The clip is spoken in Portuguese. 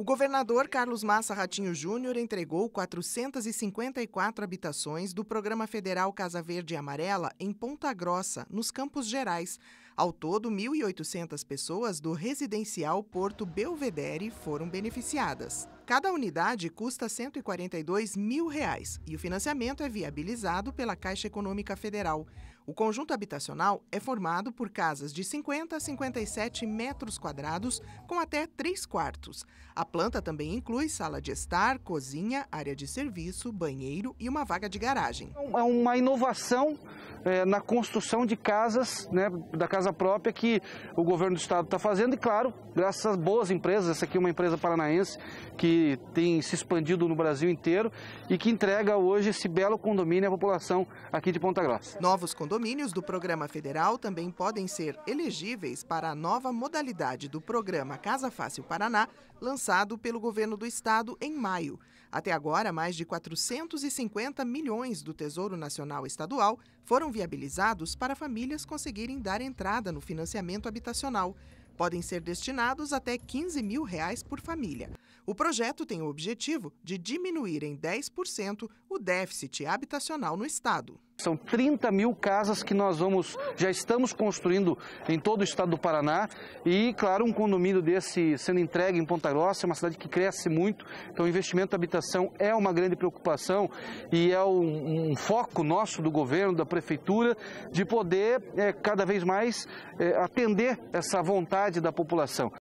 O governador Carlos Massa Ratinho Júnior entregou 454 habitações do Programa Federal Casa Verde e Amarela em Ponta Grossa, nos Campos Gerais. Ao todo, 1.800 pessoas do residencial Porto Belvedere foram beneficiadas. Cada unidade custa R$ 142 mil reais, e o financiamento é viabilizado pela Caixa Econômica Federal. O conjunto habitacional é formado por casas de 50 a 57 metros quadrados, com até três quartos. A planta também inclui sala de estar, cozinha, área de serviço, banheiro e uma vaga de garagem. É, é uma inovação é, na construção de casas, né, da casa própria, que o governo do estado está fazendo, e claro, graças às boas empresas. Essa aqui é uma empresa paranaense que tem se expandido no Brasil inteiro e que entrega hoje esse belo condomínio à população aqui de Ponta Grossa. Novos condomínios condomínios do programa federal também podem ser elegíveis para a nova modalidade do programa Casa Fácil Paraná, lançado pelo governo do estado em maio. Até agora, mais de 450 milhões do Tesouro Nacional Estadual foram viabilizados para famílias conseguirem dar entrada no financiamento habitacional. Podem ser destinados até 15 mil reais por família. O projeto tem o objetivo de diminuir em 10% déficit habitacional no estado. São 30 mil casas que nós vamos, já estamos construindo em todo o estado do Paraná e, claro, um condomínio desse sendo entregue em Ponta Grossa, é uma cidade que cresce muito, então o investimento em habitação é uma grande preocupação e é um, um foco nosso do governo, da prefeitura, de poder é, cada vez mais é, atender essa vontade da população.